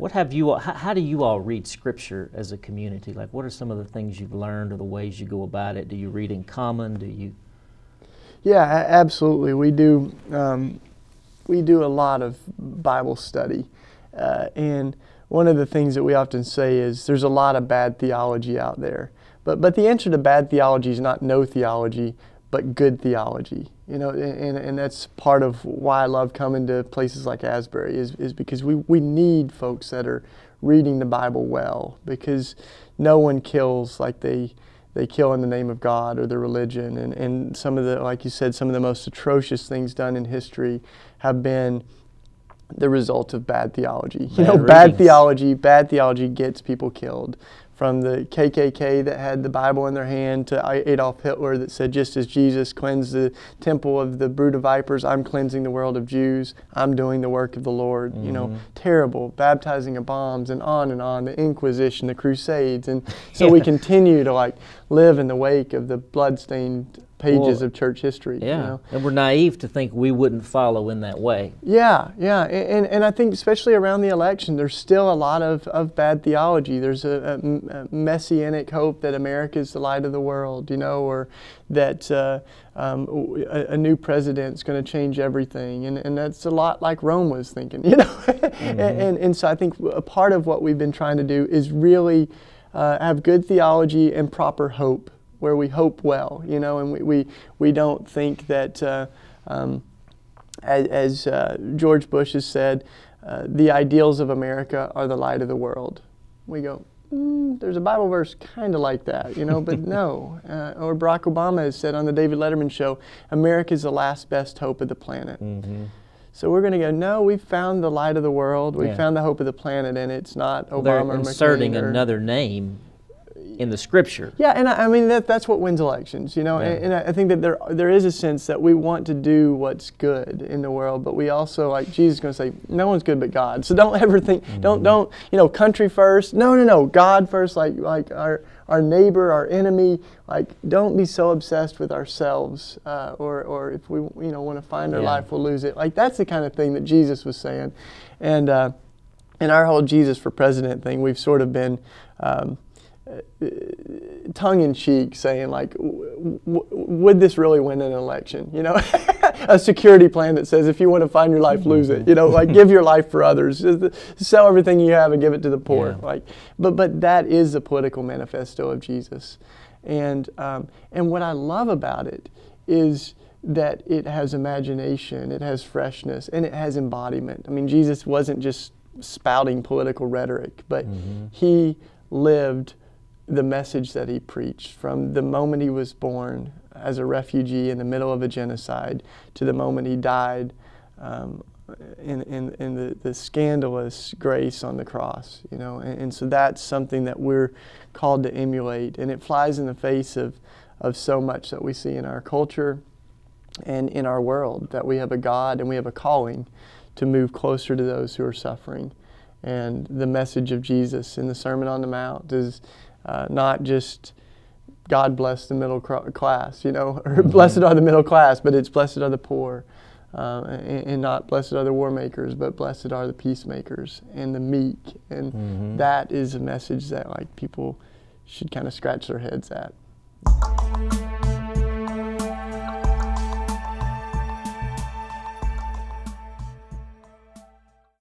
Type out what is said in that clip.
What have you all, how, how, do you all read scripture as a community? Like, what are some of the things you've learned or the ways you go about it? Do you read in common? Do you? Yeah, absolutely. We do. Um, we do a lot of Bible study, uh, and one of the things that we often say is there's a lot of bad theology out there. But but the answer to bad theology is not no theology, but good theology. You know, and, and that's part of why I love coming to places like Asbury is, is because we, we need folks that are reading the Bible well because no one kills like they they kill in the name of God or their religion. And, and some of the, like you said, some of the most atrocious things done in history have been the result of bad theology. Bad you know, readings. bad theology, bad theology gets people killed from the KKK that had the Bible in their hand to Adolf Hitler that said, just as Jesus cleansed the temple of the brood of vipers, I'm cleansing the world of Jews. I'm doing the work of the Lord. Mm -hmm. You know, mm-hmm. terrible, baptizing of bombs and on and on, the Inquisition, the Crusades. And so yeah. we continue to like live in the wake of the bloodstained pages well, of church history. Yeah, you know? and we're naive to think we wouldn't follow in that way. Yeah, yeah, and, and I think especially around the election, there's still a lot of, of bad theology. There's a, a, a messianic hope that America is the light of the world, you know, or that uh, um, a, a, new president's going to change everything, and, and that's a lot like Rome was thinking, you know. mm -hmm. and, and, and so I think a part of what we've been trying to do is really uh, have good theology and proper hope where we hope well, you know, and we, we, we don't think that, uh, um, as, as uh, George Bush has said, uh, the ideals of America are the light of the world. We go, mm, there's a Bible verse kind of like that, you know, but no. Uh, or Barack Obama has said on the David Letterman show, America is the last best hope of the planet. Mm -hmm. So we're going to go, no, we found the light of the world. We yeah. found the hope of the planet, and it's not Obama They're inserting another name in the scripture. Yeah, and I, I mean that, that's what wins elections, you know. Yeah. And, and, I think that there there is a sense that we want to do what's good in the world, but we also like Jesus is going to say no one's good but God. So don't ever think mm-hmm. don't don't you know country first. No, no, no, God first. Like like our our neighbor, our enemy. Like, don't be so obsessed with ourselves, uh, or, or if we you know want to find our yeah. life, we'll lose it. Like that's the kind of thing that Jesus was saying, and uh, and our whole Jesus for president thing, we've sort of been. Um, tongue in cheek saying like would this really win an election you know a security plan that says if you want to find your life lose it you know like give your life for others sell everything you have and give it to the poor yeah. like but but that is the political manifesto of jesus and um, and what i love about it is that it has imagination it has freshness and it has embodiment i mean jesus wasn't just spouting political rhetoric but mm -hmm. he lived the message that he preached from the moment he was born as a refugee in the middle of a genocide to the moment he died um, in, in, in the, the, scandalous grace on the cross, you know, and, and, so that's something that we're called to emulate, and it flies in the face of, of so much that we see in our culture and in our world, that we have a God and we have a calling to move closer to those who are suffering. And the message of Jesus in the Sermon on the Mount is uh, not just God bless the middle class, you know, or mm-hmm. blessed are the middle class, but it's blessed are the poor, uh, um, and, and, not blessed are the war makers, but blessed are the peacemakers and the meek, and mm-hmm. that is a message that like people should kind of scratch their heads at.